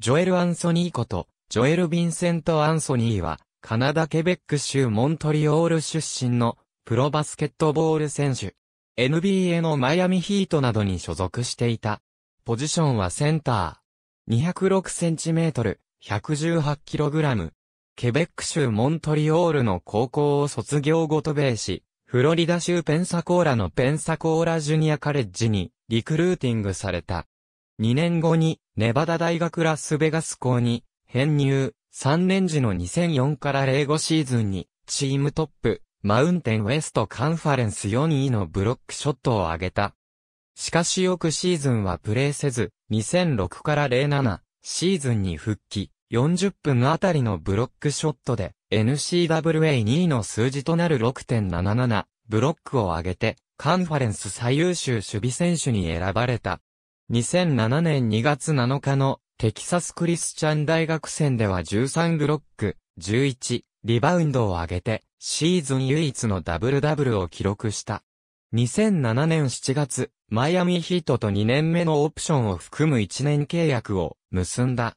ジョエル・アンソニーこと、ジョエル・ヴィンセント・アンソニーは、カナダ・ケベック州モントリオール出身の、プロバスケットボール選手。NBA のマイアミヒートなどに所属していた。ポジションはセンター。2 0 6トル、1 1 8ラム。ケベック州モントリオールの高校を卒業後渡米し、フロリダ州ペンサコーラのペンサコーラジュニアカレッジにリクルーティングされた。2年後に、ネバダ大学ラスベガス校に、編入、3年時の2004から05シーズンに、チームトップ、マウンテンウェストカンファレンス4位のブロックショットを上げた。しかし翌シーズンはプレーせず、2006から07シーズンに復帰、40分あたりのブロックショットで、NCWA2 位の数字となる6.77ブロックを上げて、カンファレンス最優秀守備選手に選ばれた。2007年2月7日のテキサスクリスチャン大学戦では13ブロック、11、リバウンドを上げて、シーズン唯一のダブルダブルを記録した。2007年7月、マイアミヒートと2年目のオプションを含む1年契約を結んだ。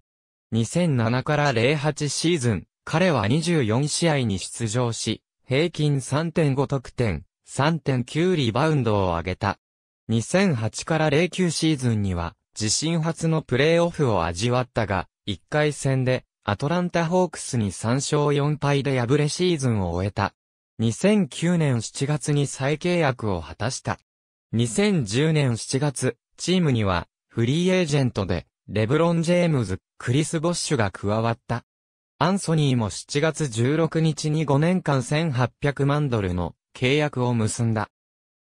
2007から08シーズン、彼は24試合に出場し、平均3.5得点、3.9リバウンドを上げた。2008から09シーズンには、自身初のプレーオフを味わったが、1回戦で、アトランタホークスに3勝4敗で敗れシーズンを終えた。2009年7月に再契約を果たした。2010年7月、チームには、フリーエージェントで、レブロン・ジェームズ、クリス・ボッシュが加わった。アンソニーも7月16日に5年間1800万ドルの契約を結んだ。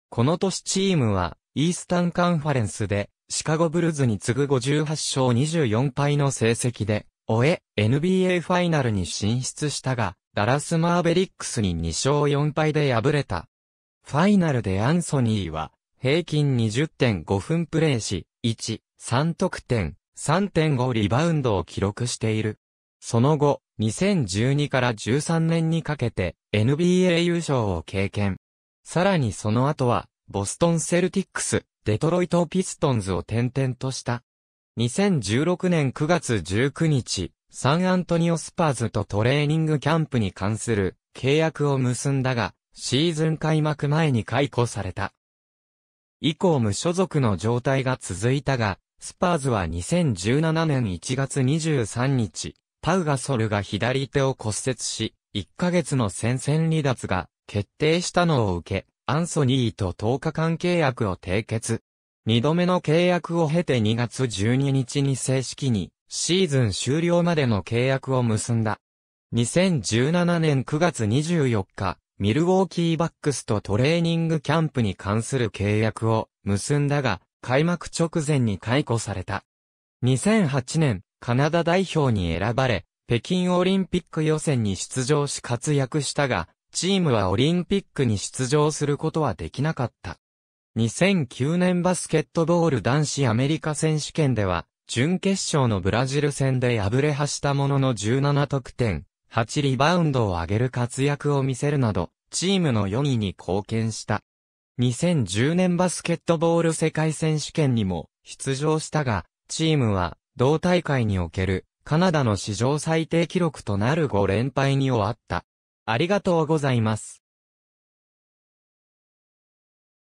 この年チームはイースタンカンファレンスで、シカゴブルズに次ぐ58勝24敗の成績で、終え、NBA ファイナルに進出したが、ダラスマーベリックスに2勝4敗で敗れた。ファイナルでアンソニーは、平均20.5分プレーし、1、3得点、3.5リバウンドを記録している。その後、2012から13年にかけて NBA 優勝を経験。さらにその後はボストンセルティックス、デトロイトピストンズを転々とした。2016年9月19日、サンアントニオスパーズとトレーニングキャンプに関する契約を結んだが、シーズン開幕前に解雇された。以降無所属の状態が続いたが、スパーズは2017年1月23日、パウガソルが左手を骨折し、1ヶ月の戦線離脱が決定したのを受け、アンソニーと10日間契約を締結。2度目の契約を経て2月12日に正式にシーズン終了までの契約を結んだ。2017年9月24日、ミルウォーキーバックスとトレーニングキャンプに関する契約を結んだが、開幕直前に解雇された。2008年、カナダ代表に選ばれ、北京オリンピック予選に出場し活躍したが、チームはオリンピックに出場することはできなかった。2009年バスケットボール男子アメリカ選手権では、準決勝のブラジル戦で敗れはしたものの17得点、8リバウンドを上げる活躍を見せるなど、チームの4位に貢献した。2010年バスケットボール世界選手権にも出場したが、チームは同大会におけるカナダの史上最低記録となる5連敗に終わった。ありがとうございます。